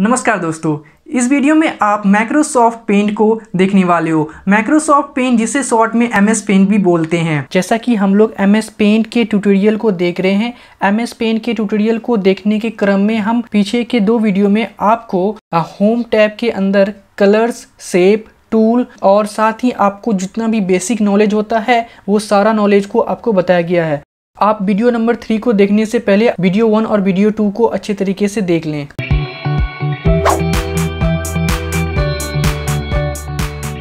नमस्कार दोस्तों इस वीडियो में आप माइक्रोसॉफ्ट पेंट को देखने वाले हो माइक्रोसॉफ्ट पेंट जिसे शॉर्ट में एम एस पेंट भी बोलते हैं जैसा कि हम लोग एम एस पेंट के ट्यूटोरियल को देख रहे हैं एम एस पेंट के ट्यूटोरियल को देखने के क्रम में हम पीछे के दो वीडियो में आपको होम टैब के अंदर कलर्स सेप टूल और साथ ही आपको जितना भी बेसिक नॉलेज होता है वो सारा नॉलेज को आपको बताया गया है आप वीडियो नंबर थ्री को देखने से पहले वीडियो वन और वीडियो टू को अच्छे तरीके से देख लें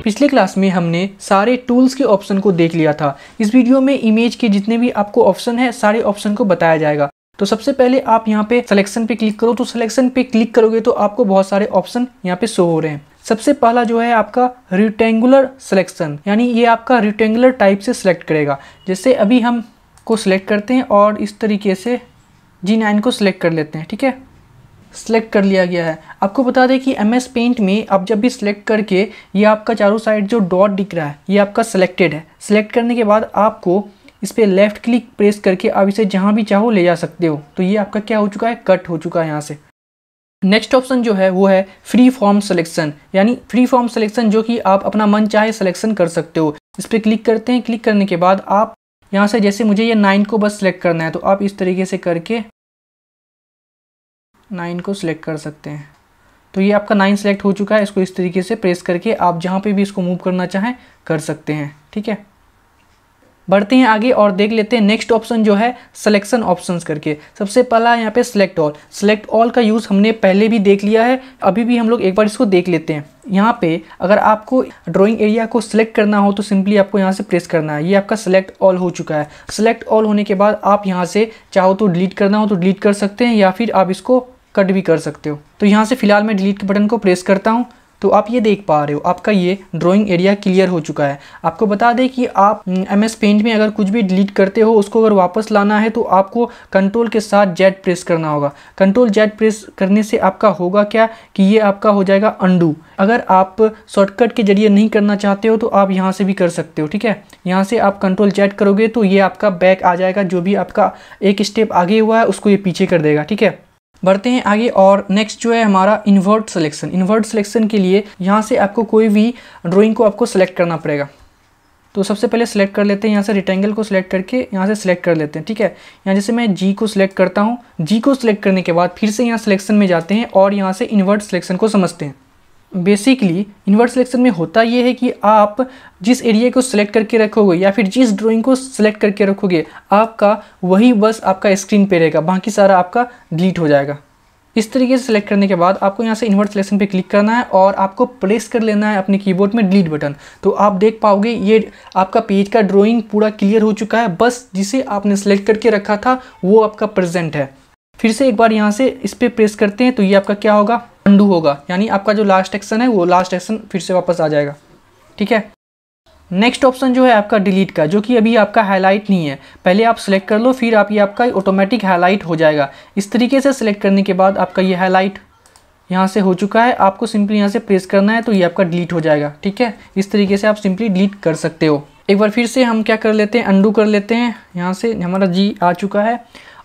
पिछले क्लास में हमने सारे टूल्स के ऑप्शन को देख लिया था इस वीडियो में इमेज के जितने भी आपको ऑप्शन है सारे ऑप्शन को बताया जाएगा तो सबसे पहले आप यहाँ पे सिलेक्शन पे क्लिक करो तो सिलेक्शन पे क्लिक करोगे तो आपको बहुत सारे ऑप्शन यहाँ पे शो हो रहे हैं सबसे पहला जो है आपका रिटेंगुलर सिलेक्शन यानी ये आपका रिटेंगुलर टाइप से सिलेक्ट करेगा जैसे अभी हम को सिलेक्ट करते हैं और इस तरीके से जी नाइन को सिलेक्ट कर लेते हैं ठीक है सेलेक्ट कर लिया गया है आपको बता दें कि एम एस पेंट में आप जब भी सिलेक्ट करके ये आपका चारों साइड जो डॉट दिख रहा है ये आपका सेलेक्टेड है सेलेक्ट करने के बाद आपको इस पर लेफ़्ट क्लिक प्रेस करके आप इसे जहाँ भी चाहो ले जा सकते हो तो ये आपका क्या हो चुका है कट हो चुका है यहाँ से नेक्स्ट ऑप्शन जो है वो है फ्री फॉर्म सिलेक्शन यानी फ्री फॉर्म सिलेक्शन जो कि आप अपना मन चाहे सिलेक्शन कर सकते हो इस पर क्लिक करते हैं क्लिक करने के बाद आप यहाँ से जैसे मुझे ये नाइन को बस सिलेक्ट करना है तो आप इस तरीके से करके नाइन को सिलेक्ट कर सकते हैं तो ये आपका नाइन सेलेक्ट हो चुका है इसको इस तरीके से प्रेस करके आप जहाँ पे भी इसको मूव करना चाहें कर सकते हैं ठीक है बढ़ते हैं आगे और देख लेते हैं नेक्स्ट ऑप्शन जो है सिलेक्शन ऑप्शंस करके सबसे पहला यहाँ पे सिलेक्ट ऑल सिलेक्ट ऑल का यूज़ हमने पहले भी देख लिया है अभी भी हम लोग एक बार इसको देख लेते हैं यहाँ पे अगर आपको ड्राइंग एरिया को सिलेक्ट करना हो तो सिंपली आपको यहाँ से प्रेस करना है ये आपका सिलेक्ट ऑल हो चुका है सिलेक्ट ऑल होने के बाद आप यहाँ से चाहो तो डिलीट करना हो तो डिलीट कर सकते हैं या फिर आप इसको कट भी कर सकते हो तो यहाँ से फ़िलहाल मैं डिलीट के बटन को प्रेस करता हूँ तो आप ये देख पा रहे हो आपका ये ड्राइंग एरिया क्लियर हो चुका है आपको बता दें कि आप एम एस पेंट में अगर कुछ भी डिलीट करते हो उसको अगर वापस लाना है तो आपको कंट्रोल के साथ जेड प्रेस करना होगा कंट्रोल जेड प्रेस करने से आपका होगा क्या कि ये आपका हो जाएगा अंडू अगर आप शॉर्टकट के जरिए नहीं करना चाहते हो तो आप यहाँ से भी कर सकते हो ठीक है यहाँ से आप कंट्रोल जेड करोगे तो ये आपका बैक आ जाएगा जो भी आपका एक स्टेप आगे हुआ है उसको ये पीछे कर देगा ठीक है बढ़ते हैं आगे और नेक्स्ट जो है हमारा इन्वर्ट सिलेक्शन इन्वर्ट सिलेक्शन के लिए यहाँ से आपको कोई भी ड्राइंग को आपको सेलेक्ट करना पड़ेगा तो सबसे पहले सेलेक्ट कर लेते हैं यहाँ से रिटेंगल को सिलेक्ट करके यहाँ से सेलेक्ट कर लेते हैं ठीक है यहाँ जैसे मैं जी को सिलेक्ट करता हूँ जी को सिलेक्ट करने के बाद फिर से यहाँ सिलेक्शन में जाते हैं और यहाँ से इन्वर्ट सिलेक्शन को समझते हैं बेसिकली इन्वर्स सिलेक्शन में होता ये है कि आप जिस एरिया को सिलेक्ट करके रखोगे या फिर जिस ड्राइंग को सिलेक्ट करके रखोगे आपका वही बस आपका स्क्रीन पे रहेगा बाकी सारा आपका डिलीट हो जाएगा इस तरीके से सिलेक्ट करने के बाद आपको यहाँ से इन्वर्ट सिलेक्शन पे क्लिक करना है और आपको प्रेस कर लेना है अपने कीबोर्ड में डिलीट बटन तो आप देख पाओगे ये आपका पेज का ड्राइंग पूरा क्लियर हो चुका है बस जिसे आपने सेलेक्ट करके रखा था वो आपका प्रेजेंट है फिर से एक बार यहाँ से इस पर प्रेस करते हैं तो ये आपका क्या होगा अंडू होगा यानी आपका जो लास्ट एक्शन है वो लास्ट एक्शन फिर से वापस आ जाएगा ठीक है नेक्स्ट ऑप्शन जो है आपका डिलीट का जो कि अभी आपका हाईलाइट नहीं है पहले आप सेलेक्ट कर लो फिर आप ये आपका ऑटोमेटिक हाईलाइट हो जाएगा इस तरीके से सिलेक्ट करने के बाद आपका ये हाईलाइट यहाँ से हो चुका है आपको सिंपली यहाँ से प्रेस करना है तो ये आपका डिलीट हो जाएगा ठीक है इस तरीके से आप सिंपली डिलीट कर सकते हो एक बार फिर से हम क्या कर लेते हैं अंडू कर लेते हैं यहाँ से हमारा जी आ चुका है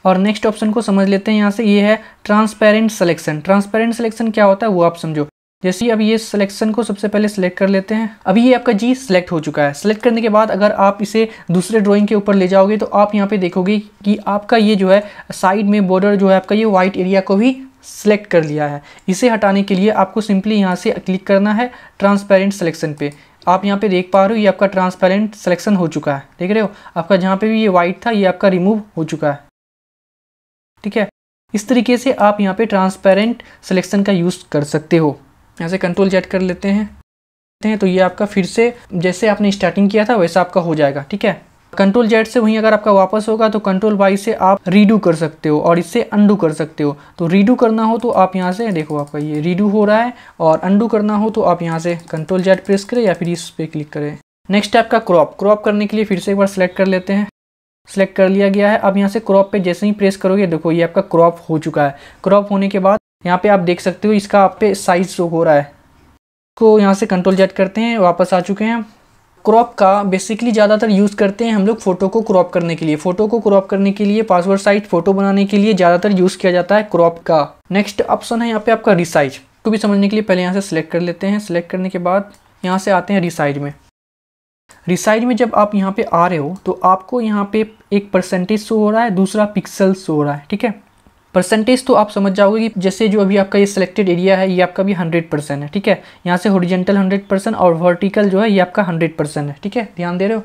और नेक्स्ट ऑप्शन को समझ लेते हैं यहाँ से ये है ट्रांसपेरेंट सिलेक्शन ट्रांसपेरेंट सिलेक्शन क्या होता है वो आप समझो जैसे अब ये सिलेक्शन को सबसे पहले सेलेक्ट कर लेते हैं अभी ये आपका जी सेलेक्ट हो चुका है सेलेक्ट करने के बाद अगर आप इसे दूसरे ड्राइंग के ऊपर ले जाओगे तो आप यहाँ पे देखोगे कि आपका ये जो है साइड में बॉर्डर जो है आपका ये वाइट एरिया को भी सिलेक्ट कर लिया है इसे हटाने के लिए आपको सिंपली यहाँ से क्लिक करना है ट्रांसपेरेंट सेलेक्शन पे आप यहाँ पे देख पा रहे हो ये आपका ट्रांसपेरेंट सेलेक्शन हो चुका है देख रहे हो आपका जहाँ पे भी ये वाइट था ये आपका रिमूव हो चुका है ठीक है इस तरीके से आप यहाँ पे ट्रांसपेरेंट सिलेक्शन का यूज़ कर सकते हो ऐसे कंट्रोल जेट कर लेते हैं हैं तो ये आपका फिर से जैसे आपने स्टार्टिंग किया था वैसा आपका हो जाएगा ठीक है कंट्रोल जेट से वहीं अगर आपका वापस होगा तो कंट्रोल वाई से आप रीडू कर सकते हो और इससे अंडू कर सकते हो तो रीडू करना हो तो आप यहाँ से देखो आपका ये रीडू हो रहा है और अंडू करना हो तो आप यहाँ से कंट्रोल जेट प्रेस करें या फिर इस पर क्लिक करें नेक्स्ट आपका क्रॉप क्रॉप करने के लिए फिर से एक बार सेलेक्ट कर लेते हैं सेलेक्ट कर लिया गया है अब यहाँ से क्रॉप पे जैसे ही प्रेस करोगे देखो ये आपका क्रॉप हो चुका है क्रॉप होने के बाद यहाँ पे आप देख सकते हो इसका आप पे साइज शो हो रहा है इसको यहाँ से कंट्रोल जेट करते हैं वापस आ चुके हैं क्रॉप का बेसिकली ज़्यादातर यूज़ करते हैं हम लोग फ़ोटो को क्रॉप करने के लिए फ़ोटो को क्रॉप करने के लिए पासवर्ड साइज फ़ोटो बनाने के लिए ज़्यादातर यूज़ किया जाता है क्रॉप का नेक्स्ट ऑप्शन है यहाँ पे आपका रिसाइज को भी समझने के लिए पहले यहाँ से सिलेक्ट कर लेते हैं सिलेक्ट करने के बाद यहाँ से आते हैं रिसाइज में रिसाइड में जब आप यहाँ पे आ रहे हो तो आपको यहाँ पे एक परसेंटेज शो हो रहा है दूसरा पिक्सल शो हो रहा है ठीक है परसेंटेज तो आप समझ जाओगे कि जैसे जो अभी आपका ये सिलेक्टेड एरिया है ये आपका भी हंड्रेड परसेंट है ठीक है यहाँ से होरिजेंटल हंड्रेड परसेंट और वर्टिकल जो है ये आपका हंड्रेड परसेंट है ठीक है ध्यान दे रहे हो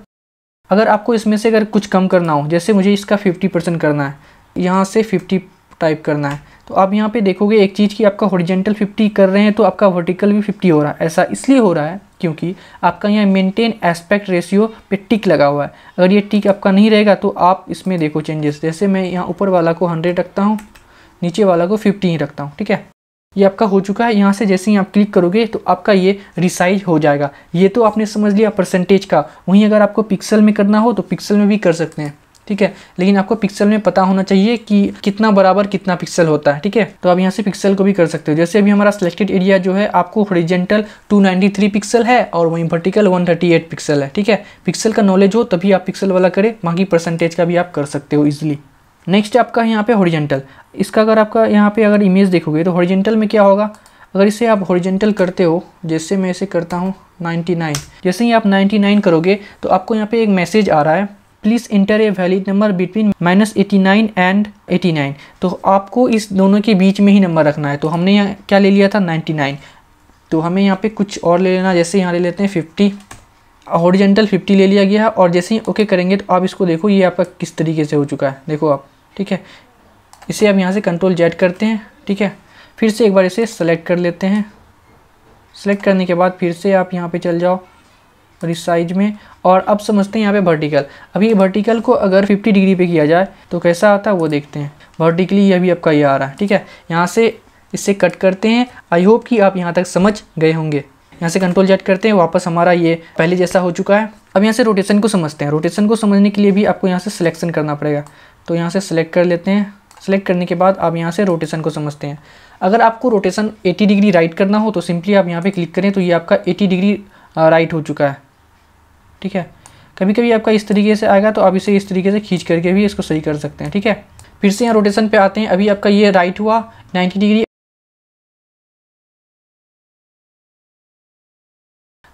अगर आपको इसमें से अगर कुछ कम करना हो जैसे मुझे इसका फिफ्टी परसेंट करना है यहाँ से फिफ्टी टाइप करना है तो आप यहाँ पे देखोगे एक चीज़ कि आपका हॉरिजेंटल 50 कर रहे हैं तो आपका वर्टिकल भी 50 हो रहा है ऐसा इसलिए हो रहा है क्योंकि आपका यहाँ मेंटेन एस्पेक्ट रेशियो पे टिक लगा हुआ है अगर ये टिक आपका नहीं रहेगा तो आप इसमें देखो चेंजेस जैसे मैं यहाँ ऊपर वाला को हंड्रेड रखता हूँ नीचे वाला को फिफ्टी ही रखता हूँ ठीक है ये आपका हो चुका है यहाँ से जैसे ही आप क्लिक करोगे तो आपका ये रिसाइज हो जाएगा ये तो आपने समझ लिया परसेंटेज का वहीं अगर आपको पिक्सल में करना हो तो पिक्सल में भी कर सकते हैं ठीक है लेकिन आपको पिक्सल में पता होना चाहिए कि कितना बराबर कितना पिक्सल होता है ठीक है तो आप यहाँ से पिक्सल को भी कर सकते हो जैसे अभी हमारा सिलेक्टेड एरिया जो है आपको हॉरिजेंटल 293 पिक्सल है और वहीं वर्टिकल 138 पिक्सल है ठीक है पिक्सल का नॉलेज हो तभी आप पिक्सल वाला करें बाकी परसेंटेज का भी आप कर सकते हो इजिली नेक्स्ट आपका यहाँ पे हॉरिजेंटल इसका अगर आपका यहाँ पे अगर इमेज देखोगे तो हॉरिजेंटल में क्या होगा अगर इसे आप हॉरिजेंटल करते हो जैसे मैं इसे करता हूँ 99 जैसे ही आप 99 करोगे तो आपको यहाँ पे एक मैसेज आ रहा है please enter a valid number between minus eighty nine and eighty nine तो आपको इस दोनों के बीच में ही नंबर रखना है तो हमने यहाँ क्या ले लिया था नाइन्टी नाइन तो हमें यहाँ पे कुछ और ले लेना जैसे यहाँ ले लेते हैं फिफ्टी हॉरिजेंटल फिफ्टी ले लिया गया है और जैसे ही ओके करेंगे तो आप इसको देखो ये आपका किस तरीके से हो चुका है देखो आप ठीक है इसे आप यहाँ से कंट्रोल जेड करते हैं ठीक है फिर से एक बार इसे सेलेक्ट कर लेते हैं सेलेक्ट करने के बाद फिर से आप यहाँ पे चल जाओ और इस साइज में और अब समझते हैं यहाँ पे वर्टिकल अभी वर्टिकल को अगर 50 डिग्री पे किया जाए तो कैसा आता है वो देखते हैं वर्टिकली अभी आपका ये आ रहा है ठीक है यहाँ से इससे कट करते हैं आई होप कि आप यहाँ तक समझ गए होंगे यहाँ से कंट्रोल जेट करते हैं वापस हमारा ये पहले जैसा हो चुका है अब यहाँ से रोटेशन को समझते हैं रोटेशन को समझने के लिए भी आपको यहाँ से सिलेक्शन करना पड़ेगा तो यहाँ से सिलेक्ट कर लेते हैं सेलेक्ट करने के बाद आप यहाँ से रोटेशन को समझते हैं अगर आपको रोटेशन 80 डिग्री राइट करना हो तो सिंपली आप यहाँ पे क्लिक करें तो ये आपका 80 डिग्री राइट हो चुका है ठीक है कभी कभी आपका इस तरीके से आएगा तो आप इसे इस तरीके से खींच करके भी इसको सही कर सकते हैं ठीक है फिर से यहाँ रोटेशन पे आते हैं अभी आपका ये राइट हुआ 90 डिग्री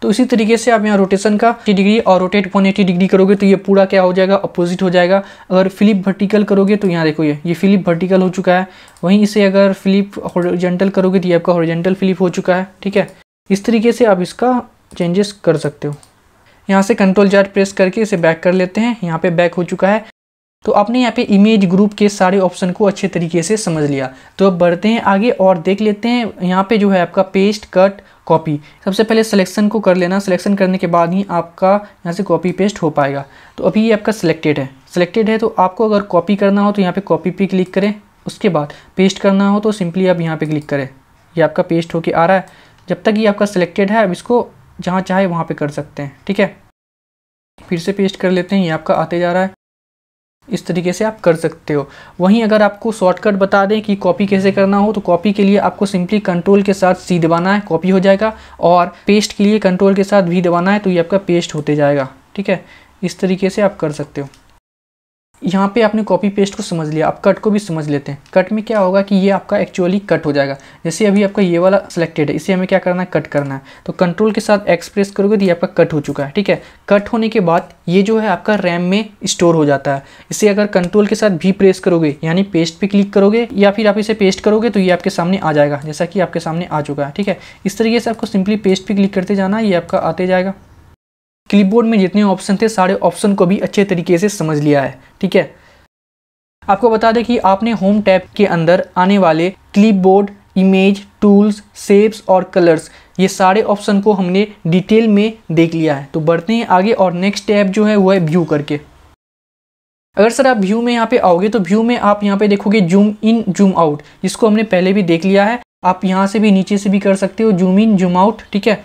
तो इसी तरीके से आप यहाँ रोटेशन का 80 डिग्री और रोटेट 180 डिग्री करोगे तो ये पूरा क्या हो जाएगा अपोजिट हो जाएगा अगर फ्लिप वर्टिकल करोगे तो यहाँ देखो ये ये फ्लिप वर्टिकल हो चुका है वहीं इसे अगर फ्लिप हॉरिजेंटल करोगे तो ये आपका हॉरिजेंटल फ्लिप हो चुका है ठीक है इस तरीके से आप इसका चेंजेस कर सकते हो यहाँ से कंट्रोल जैट प्रेस करके इसे बैक कर लेते हैं यहाँ पे बैक हो चुका है तो आपने यहाँ पे इमेज ग्रुप के सारे ऑप्शन को अच्छे तरीके से समझ लिया तो अब बढ़ते हैं आगे और देख लेते हैं यहाँ पे जो है आपका पेस्ट कट कॉपी सबसे पहले सिलेक्शन को कर लेना सिलेक्शन करने के बाद ही आपका यहाँ से कॉपी पेस्ट हो पाएगा तो अभी ये आपका सिलेक्टेड है सिलेक्टेड है तो आपको अगर कॉपी करना हो तो यहाँ पर कॉपी पर क्लिक करें उसके बाद पेस्ट करना हो तो सिंपली आप यहाँ पर क्लिक करें ये यह आपका पेस्ट होके आ रहा है जब तक ये आपका सिलेक्टेड है अब इसको जहाँ चाहे वहाँ पे कर सकते हैं ठीक है फिर से पेस्ट कर लेते हैं ये आपका आते जा रहा है इस तरीके से आप कर सकते हो वहीं अगर आपको शॉर्टकट बता दें कि कॉपी कैसे करना हो तो कॉपी के लिए आपको सिंपली कंट्रोल के साथ सी दबाना है कॉपी हो जाएगा और पेस्ट के लिए कंट्रोल के साथ वी दबाना है तो ये आपका पेस्ट होते जाएगा ठीक है इस तरीके से आप कर सकते हो यहाँ पे आपने कॉपी पेस्ट को समझ लिया आप कट को भी समझ लेते हैं कट में क्या होगा कि ये आपका एक्चुअली कट हो जाएगा जैसे अभी आपका ये वाला सिलेक्टेड है इसे हमें क्या करना है कट करना है तो कंट्रोल के साथ एक्सप्रेस करोगे तो ये आपका कट हो चुका है ठीक है कट होने के बाद ये जो है आपका रैम में स्टोर हो जाता है इसे अगर कंट्रोल के साथ भी प्रेस करोगे यानी पेस्ट पर पे क्लिक करोगे या फिर आप इसे पेस्ट करोगे तो ये आपके सामने आ जाएगा जैसा कि आपके सामने आ चुका है ठीक है इस तरीके से आपको सिंपली पेस्ट पर क्लिक करते जाना ये आपका आते जाएगा क्लिपबोर्ड में जितने ऑप्शन थे सारे ऑप्शन को भी अच्छे तरीके से समझ लिया है ठीक है आपको बता दें कि आपने होम टैब के अंदर आने वाले क्लिपबोर्ड इमेज टूल्स शेप्स और कलर्स ये सारे ऑप्शन को हमने डिटेल में देख लिया है तो बढ़ते हैं आगे और नेक्स्ट टैब जो है वो है व्यू करके अगर सर आप व्यू में यहाँ पे आओगे तो व्यू में आप यहाँ पे देखोगे जूम इन जूम आउट जिसको हमने पहले भी देख लिया है आप यहाँ से भी नीचे से भी कर सकते हो जूम इन जूम आउट ठीक है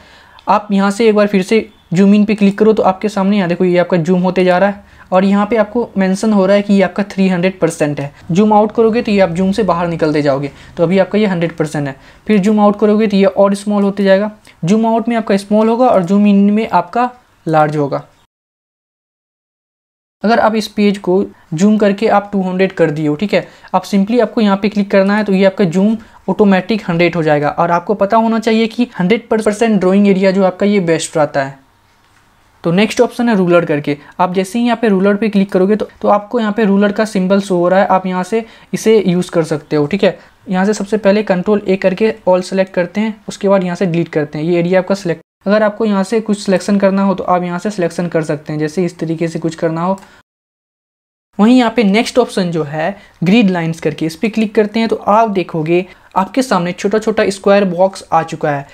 आप यहाँ से एक बार फिर से जूम इन पे क्लिक करो तो आपके सामने यहाँ देखो ये आपका जूम होते जा रहा है और यहाँ पे आपको मेंशन हो रहा है कि ये आपका 300 परसेंट है जूम आउट करोगे तो ये आप जूम से बाहर निकलते जाओगे तो अभी आपका ये 100 परसेंट है फिर जूम आउट करोगे तो ये और स्मॉल होते जाएगा जूम आउट में आपका स्मॉल होगा और जूम इन में आपका लार्ज होगा अगर आप इस पेज को जूम करके आप 200 कर दिए हो ठीक है आप सिंपली आपको यहाँ पे क्लिक करना है तो ये आपका जूम ऑटोमेटिक 100 हो जाएगा और आपको पता होना चाहिए कि 100 परसेंट ड्रॉइंग एरिया जो आपका ये बेस्ट रहता है तो नेक्स्ट ऑप्शन है रूलर करके आप जैसे ही यहाँ पे रूलर पे क्लिक करोगे तो तो आपको यहाँ पे रूलर का सिंबल शो हो रहा है आप यहाँ से इसे यूज़ कर सकते हो ठीक है यहाँ से सबसे पहले कंट्रोल ए करके ऑल सेलेक्ट करते हैं उसके बाद यहाँ से डिलीट करते हैं ये एरिया आपका सिलेक्ट अगर आपको यहाँ से कुछ सिलेक्शन करना हो तो आप यहाँ से सिलेक्शन कर सकते हैं जैसे इस तरीके से कुछ करना हो वहीं यहाँ पे नेक्स्ट ऑप्शन जो है ग्रीड लाइंस करके इस पर क्लिक करते हैं तो आप देखोगे आपके सामने छोटा छोटा स्क्वायर बॉक्स आ चुका है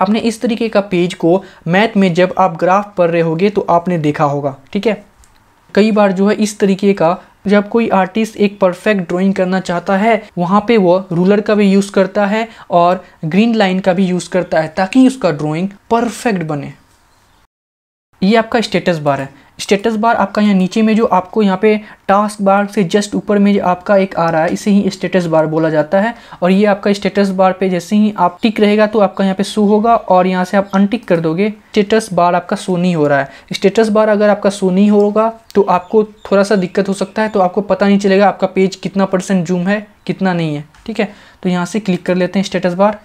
आपने इस तरीके का पेज को मैथ में जब आप ग्राफ पढ़ रहे होगे तो आपने देखा होगा ठीक है कई बार जो है इस तरीके का जब कोई आर्टिस्ट एक परफेक्ट ड्राइंग करना चाहता है वहाँ पे वो रूलर का भी यूज़ करता है और ग्रीन लाइन का भी यूज़ करता है ताकि उसका ड्राइंग परफेक्ट बने ये आपका स्टेटस बार है स्टेटस बार आपका यहाँ नीचे में जो आपको यहाँ पे टास्क बार से जस्ट ऊपर में आपका एक आ रहा है इसे ही स्टेटस बार बोला जाता है और ये आपका स्टेटस बार पे जैसे ही आप टिक रहेगा तो आपका यहाँ पे शो होगा और यहाँ से आप अनटिक कर दोगे स्टेटस बार आपका शो नहीं हो रहा है स्टेटस बार अगर आपका शो नहीं होगा तो आपको थोड़ा सा दिक्कत हो सकता है तो आपको पता नहीं चलेगा आपका पेज कितना परसेंट जूम है कितना नहीं है ठीक है तो यहाँ से क्लिक कर लेते हैं स्टेटस बार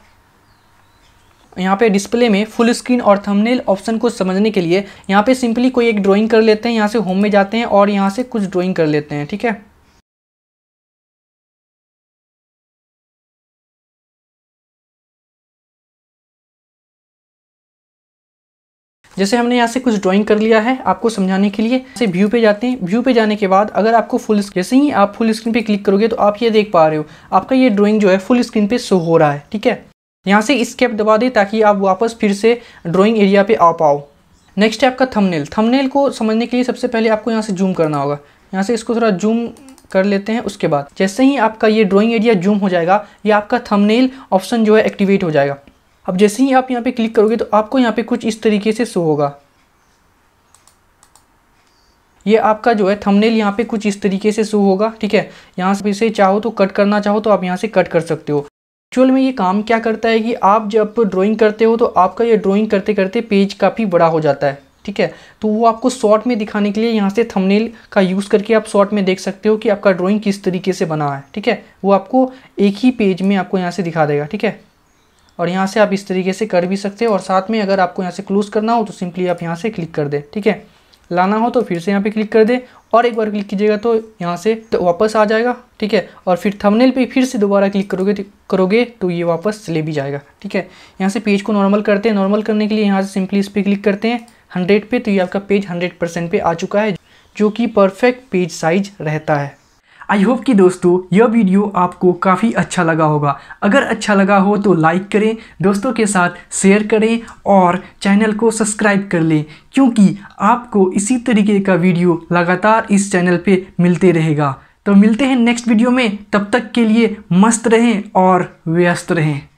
यहाँ पे डिस्प्ले में फुल स्क्रीन और थंबनेल ऑप्शन को समझने के लिए यहाँ पे सिंपली कोई एक ड्राइंग कर लेते हैं यहाँ से होम में जाते हैं और यहाँ से कुछ ड्राइंग कर लेते हैं ठीक है जैसे हमने यहाँ से कुछ ड्राइंग कर लिया है आपको समझाने के लिए जैसे व्यू पे जाते हैं व्यू पे जाने के बाद अगर आपको फुल जैसे ही आप फुल स्क्रीन पे क्लिक करोगे तो आप ये देख पा रहे हो आपका ये ड्राइंग जो है फुल स्क्रीन पे शो हो रहा है ठीक है यहाँ से स्केप दबा दें ताकि आप वापस फिर से ड्राइंग एरिया पे आ पाओ नेक्स्ट है आपका थंबनेल थंबनेल को समझने के लिए सबसे पहले आपको यहाँ से जूम करना होगा यहाँ से इसको थोड़ा जूम कर लेते हैं उसके बाद जैसे ही आपका ये ड्राइंग एरिया जूम हो जाएगा ये आपका थंबनेल ऑप्शन जो है एक्टिवेट हो जाएगा अब जैसे ही आप यहाँ पे क्लिक करोगे तो आपको यहाँ पे कुछ इस तरीके से शो होगा ये आपका जो है थंबनेल यहाँ पे कुछ इस तरीके से शो होगा ठीक है यहाँ से इसे चाहो तो कट करना चाहो तो आप यहाँ से कट कर सकते हो एक्चुअल में ये काम क्या करता है कि आप जब ड्राइंग करते हो तो आपका ये ड्राइंग करते करते पेज काफ़ी बड़ा हो जाता है ठीक है तो वो आपको शॉर्ट में दिखाने के लिए यहाँ से थंबनेल का यूज़ करके आप शॉर्ट में देख सकते हो कि आपका ड्राइंग किस तरीके से बना है ठीक है वो आपको एक ही पेज में आपको यहाँ से दिखा देगा ठीक है और यहाँ से आप इस तरीके से कर भी सकते हो और साथ में अगर आपको यहाँ से क्लोज़ करना हो तो सिंपली आप यहाँ से क्लिक कर दें ठीक है लाना हो तो फिर से यहाँ पे क्लिक कर दे और एक बार क्लिक कीजिएगा तो यहाँ से तो वापस आ जाएगा ठीक है और फिर थंबनेल पे फिर से दोबारा क्लिक करोगे तो, करोगे तो ये वापस ले भी जाएगा ठीक है यहाँ से पेज को नॉर्मल करते हैं नॉर्मल करने के लिए यहाँ से सिंपली इस पर क्लिक करते हैं हंड्रेड पे तो ये आपका पेज हंड्रेड परसेंट पे आ चुका है जो कि परफेक्ट पेज साइज रहता है आई होप कि दोस्तों यह वीडियो आपको काफ़ी अच्छा लगा होगा अगर अच्छा लगा हो तो लाइक करें दोस्तों के साथ शेयर करें और चैनल को सब्सक्राइब कर लें क्योंकि आपको इसी तरीके का वीडियो लगातार इस चैनल पे मिलते रहेगा तो मिलते हैं नेक्स्ट वीडियो में तब तक के लिए मस्त रहें और व्यस्त रहें